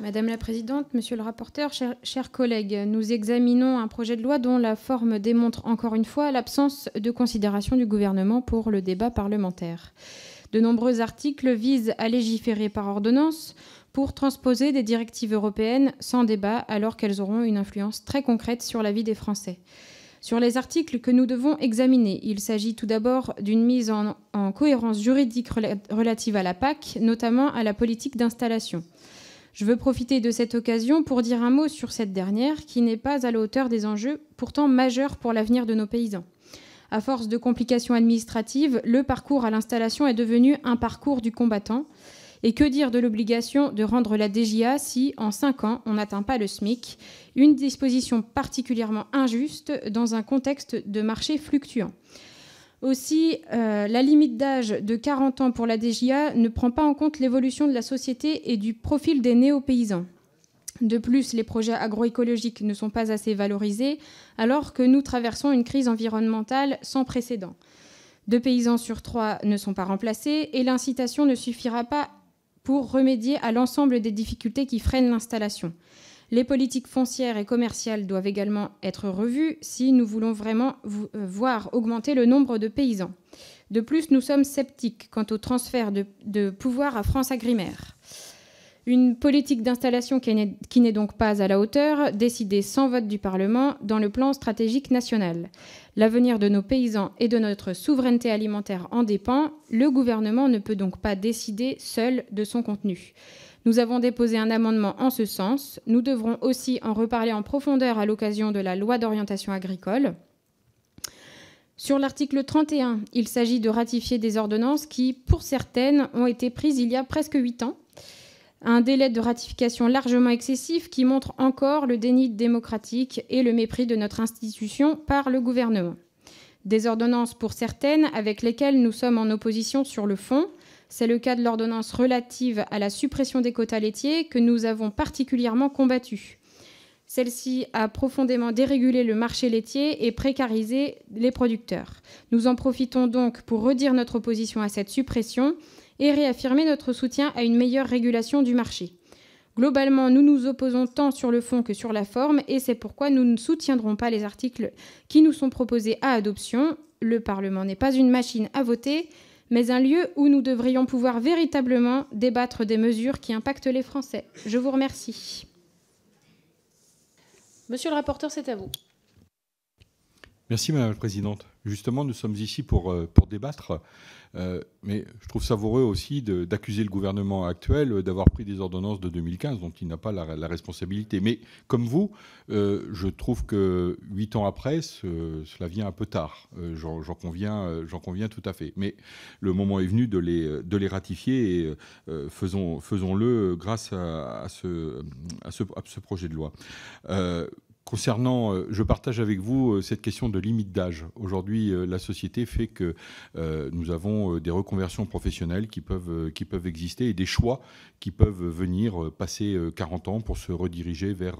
Madame la Présidente, Monsieur le rapporteur, chers, collègues, nous examinons un projet de loi dont la forme démontre encore une fois l'absence de considération du gouvernement pour le débat parlementaire. De nombreux articles visent à légiférer par ordonnance pour transposer des directives européennes sans débat alors qu'elles auront une influence très concrète sur la vie des Français. Sur les articles que nous devons examiner, il s'agit tout d'abord d'une mise en, cohérence juridique relative à la PAC, notamment à la politique d'installation. Je veux profiter de cette occasion pour dire un mot sur cette dernière qui n'est pas à la hauteur des enjeux pourtant majeurs pour l'avenir de nos paysans. À force de complications administratives, le parcours à l'installation est devenu un parcours du combattant. Et que dire de l'obligation de rendre la DGA si, en 5 ans, on n'atteint pas le SMIC Une disposition particulièrement injuste dans un contexte de marché fluctuant. Aussi, euh, la limite d'âge de 40 ans pour la DGA ne prend pas en compte l'évolution de la société et du profil des néo-paysans. De plus, les projets agroécologiques ne sont pas assez valorisés, alors que nous traversons une crise environnementale sans précédent. Deux paysans sur trois ne sont pas remplacés et l'incitation ne suffira pas pour remédier à l'ensemble des difficultés qui freinent l'installation. Les politiques foncières et commerciales doivent également être revues si nous voulons vraiment euh, voir augmenter le nombre de paysans. De plus, nous sommes sceptiques quant au transfert de, pouvoir à France Agrimaire. Une politique d'installation qui n'est donc pas à la hauteur, décidée sans vote du Parlement dans le plan stratégique national. L'avenir de nos paysans et de notre souveraineté alimentaire en dépend. Le gouvernement ne peut donc pas décider seul de son contenu. Nous avons déposé un amendement en ce sens. Nous devrons aussi en reparler en profondeur à l'occasion de la loi d'orientation agricole. Sur l'article 31, il s'agit de ratifier des ordonnances qui, pour certaines, ont été prises il y a presque huit ans. Un délai de ratification largement excessif qui montre encore le déni démocratique et le mépris de notre institution par le gouvernement. Des ordonnances pour certaines avec lesquelles nous sommes en opposition sur le fond, c'est le cas de l'ordonnance relative à la suppression des quotas laitiers que nous avons particulièrement combattue. Celle-ci a profondément dérégulé le marché laitier et précarisé les producteurs. Nous en profitons donc pour redire notre opposition à cette suppression et réaffirmer notre soutien à une meilleure régulation du marché. Globalement, nous nous opposons tant sur le fond que sur la forme et c'est pourquoi nous ne soutiendrons pas les articles qui nous sont proposés à adoption. Le Parlement n'est pas une machine à voter, mais un lieu où nous devrions pouvoir véritablement débattre des mesures qui impactent les Français. Je vous remercie. Monsieur le rapporteur, c'est à vous. Merci Madame la Présidente. Justement, nous sommes ici pour, euh, pour débattre, euh, mais je trouve savoureux aussi d'accuser le gouvernement actuel d'avoir pris des ordonnances de 2015 dont il n'a pas la, responsabilité. Mais comme vous, euh, je trouve que huit ans après, cela vient un peu tard. J'en conviens, conviens tout à fait. Mais le moment est venu de les, de les ratifier et faisons-le grâce ce, à, ce, projet de loi. Concernant, euh, je partage avec vous euh, cette question de limite d'âge. Aujourd'hui, euh, la société fait que nous avons des reconversions professionnelles qui peuvent, qui peuvent exister et des choix qui peuvent venir passer 40 ans pour se rediriger vers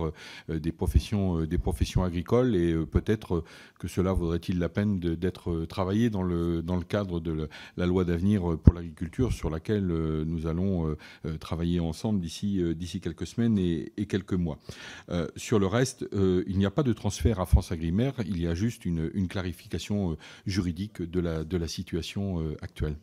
des professions, des professions agricoles et peut-être que cela vaudrait-il la peine d'être travaillé dans le, dans le cadre de la loi d'avenir pour l'agriculture sur laquelle nous allons travailler ensemble d'ici quelques semaines et, et quelques mois. Sur le reste, il n'y a pas de transfert à France Agrimaire, il y a juste une, une clarification euh, juridique de la, de la situation euh, actuelle.